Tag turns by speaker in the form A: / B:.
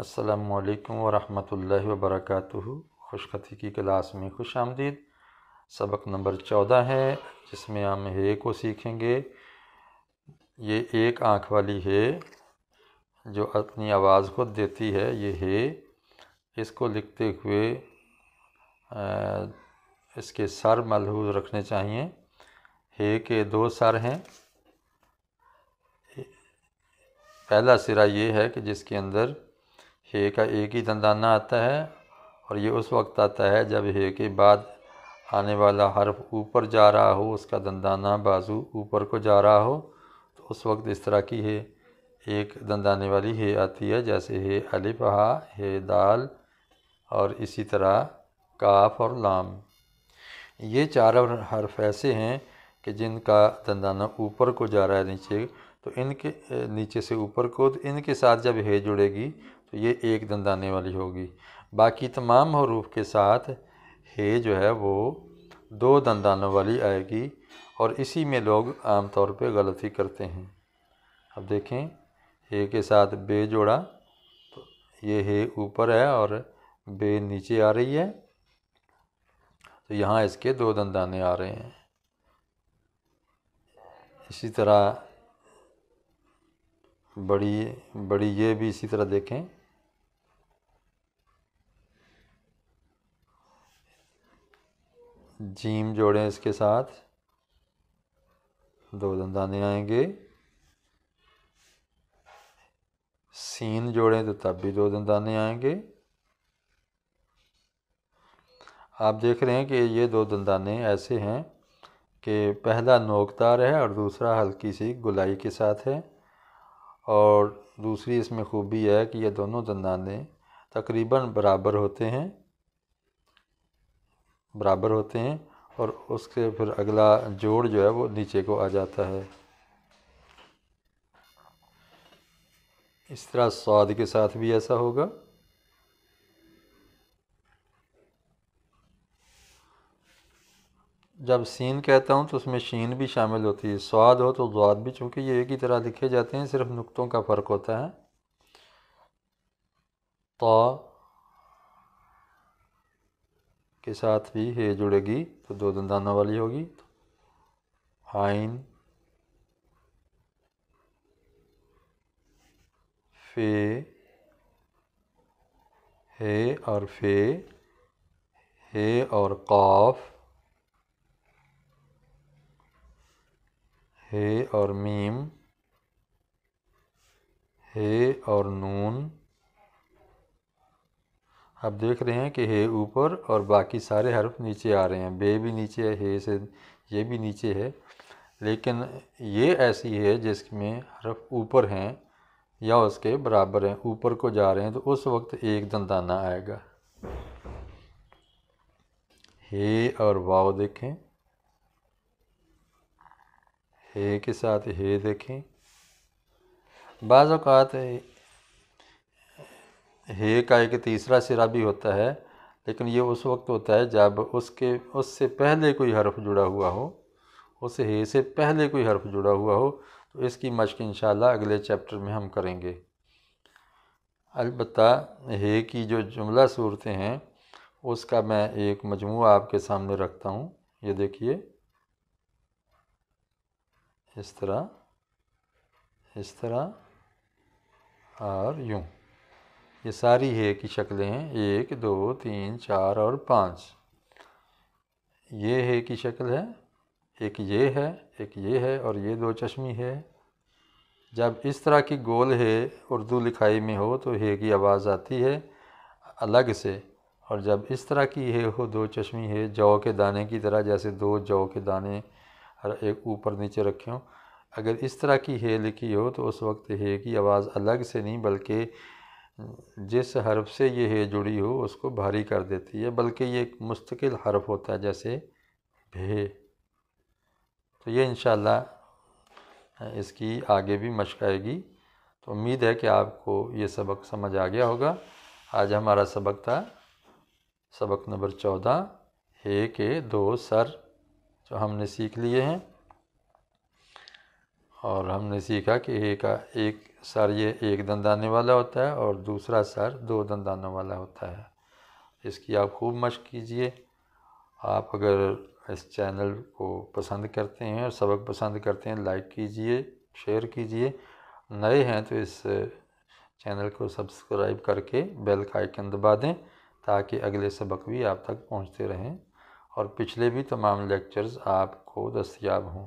A: असलकम वरहमल वर्क खुशखती की क्लास में खुश आमदीद सबक नंबर चौदह है जिसमें हम हे को सीखेंगे ये एक आँख वाली है जो अपनी आवाज़ खुद देती है ये है इसको लिखते हुए आ, इसके सर मलहूज रखने चाहिए हे के दो सर हैं पहला सिरा ये है कि जिसके अंदर हे का एक ही दंदाना आता है और ये उस वक्त आता है जब हे के बाद आने वाला हर्फ ऊपर जा रहा हो उसका दंदाना बाजू ऊपर को जा रहा हो तो उस वक्त इस तरह की है एक दंदाने वाली हे आती है जैसे हे अलिफ हा हे दाल और इसी तरह काफ और लाम ये चार हर्फ ऐसे हैं कि जिनका दंदाना ऊपर को जा रहा है नीचे तो इनके नीचे से ऊपर को तो इनके साथ जब हे जुड़ेगी तो ये एक दंदाने वाली होगी बाकी तमाम हरूफ के साथ हे जो है वो दो दंदानों वाली आएगी और इसी में लोग आम तौर पे गलती करते हैं अब देखें हे के साथ बे जोड़ा तो ये हे ऊपर है और बे नीचे आ रही है तो यहाँ इसके दो दंदाने आ रहे हैं इसी तरह बड़ी बड़ी ये भी इसी तरह देखें जीम जोड़ें इसके साथ दो दंदाने आएंगे सीन जोड़ें तो तब भी दो दंदाने आएंगे आप देख रहे हैं कि ये दो दंदाने ऐसे हैं कि पहला नोकदार है और दूसरा हल्की सी गुलाई के साथ है और दूसरी इसमें खूबी है कि ये दोनों दंदाने तकरीबन बराबर होते हैं बराबर होते हैं और उसके फिर अगला जोड़ जो है वो नीचे को आ जाता है इस तरह स्वाद के साथ भी ऐसा होगा जब सीन कहता हूँ तो उसमें शीन भी शामिल होती है स्वाद हो तो स्वाद भी चूँकि ये एक ही तरह लिखे जाते हैं सिर्फ नुक्तों का फ़र्क होता है तो के साथ भी हे जुड़ेगी तो दो दंदानों वाली होगी आइन फे हे और फे हे और काफ हे और मीम हे और नून अब देख रहे हैं कि हे ऊपर और बाकी सारे हर्फ नीचे आ रहे हैं बे भी नीचे है हे से ये भी नीचे है लेकिन ये ऐसी है जिसमें हरफ ऊपर हैं या उसके बराबर हैं ऊपर को जा रहे हैं तो उस वक्त एक दंदाना आएगा हे और वाव देखें हे के साथ हे देखें बाज़ात हे का एक तीसरा सिरा भी होता है लेकिन ये उस वक्त होता है जब उसके उससे पहले कोई हर्फ जुड़ा हुआ हो उस हे से पहले कोई हर्फ जुड़ा हुआ हो तो इसकी मशक इन अगले चैप्टर में हम करेंगे अलबत् हे की जो जुमला सूरतें हैं उसका मैं एक मजमू आपके सामने रखता हूँ ये देखिए इस तरह इस तरह और यूँ ये सारी हे की शक्लें हैं एक दो तीन चार और पाँच ये हे की शक्ल है एक ये है एक ये है और ये दो चश्मी है जब इस तरह की गोल है उर्दू लिखाई में हो तो हे की आवाज़ आती है अलग से और जब इस तरह की है हो दो चश्मी है जौ के दाने की तरह जैसे दो जौ के दाने हर एक ऊपर नीचे रखे हों अगर इस तरह की है लिखी हो तो उस वक्त हे की आवाज़ अलग से नहीं बल्कि जिस हर्फ से ये हे जुड़ी हो उसको भारी कर देती है बल्कि ये एक मुस्तकिल हर्फ होता है जैसे भे तो ये इन इसकी आगे भी मशक आएगी तो उम्मीद है कि आपको ये सबक समझ आ गया होगा आज हमारा सबक था सबक नंबर चौदह हे के दो सर जो हमने सीख लिए हैं और हमने सीखा कि एक एक सर ये एक दंदाने वाला होता है और दूसरा सर दो दंदानों वाला होता है इसकी आप खूब मशक कीजिए आप अगर इस चैनल को पसंद करते हैं और सबक पसंद करते हैं लाइक कीजिए शेयर कीजिए नए हैं तो इस चैनल को सब्सक्राइब करके बेल का आइकन दबा दें ताकि अगले सबक भी आप तक पहुंचते रहें और पिछले भी तमाम लेक्चर्स आपको दस्तियाब हों